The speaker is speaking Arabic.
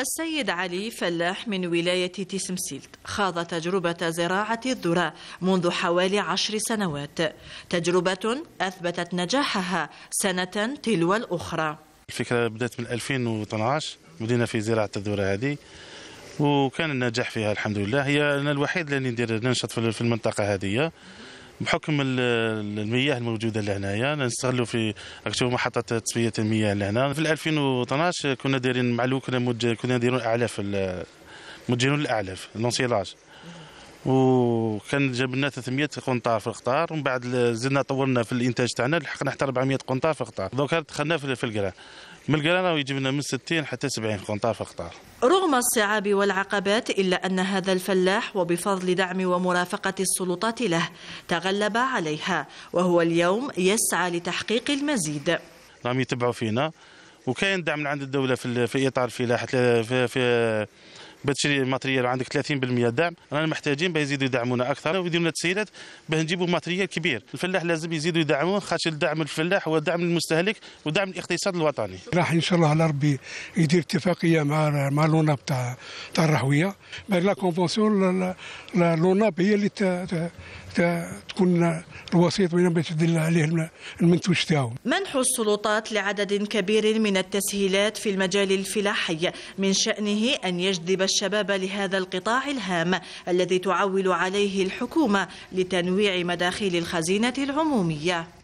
السيد علي فلاح من ولاية تيسمسيلت خاض تجربة زراعة الذرة منذ حوالي عشر سنوات تجربة أثبتت نجاحها سنة تلو الأخرى الفكرة بدأت من 2012 بدينا في زراعة الذرة هذه وكان النجاح فيها الحمد لله هي أنا الوحيد اللي ندير ننشط في المنطقة هذه بحكم المياه الموجوده لهنايا نستغلوا في اكتشفوا محطه تصفيه المياه لهنا في 2012 كنا دايرين مع كنا كنا نديروا اعلاف موجهين الاعلاف لونسيلاج وكان جاب لنا 300 قنطار في القطار ومن بعد زدنا طورنا في الانتاج تاعنا لحقنا حتى 400 قنطار في القطار دوكا دخلنا في القران من القران راه يجيب لنا من 60 حتى 70 قنطار في القطار رغم الصعاب والعقبات إلا أن هذا الفلاح وبفضل دعم ومرافقة السلطات له تغلب عليها وهو اليوم يسعى لتحقيق المزيد راهم يتبعوا فينا وكاين دعم من عند الدولة في إطار الفلاحة في, في بتشري ماتريال عندك 30% دعم رانا محتاجين باش يزيدوا يدعمونا اكثر ويديروا لنا تسهيلات باش نجيبوا ماتريال كبير الفلاح لازم يزيدوا يدعموه خاطر دعم الفلاح هو دعم المستهلك ودعم الاقتصاد الوطني راح ان شاء الله على ربي يدير اتفاقيه مع مع لوناب تاع تاع الرهويه لا كونفونسيون لوناب هي اللي تكون الوسيط بين باش تدل عليه المنتوج تاعو منح السلطات لعدد كبير من التسهيلات في المجال الفلاحي من شأنه أن يجذب الشباب لهذا القطاع الهام الذي تعول عليه الحكومة لتنويع مداخيل الخزينة العمومية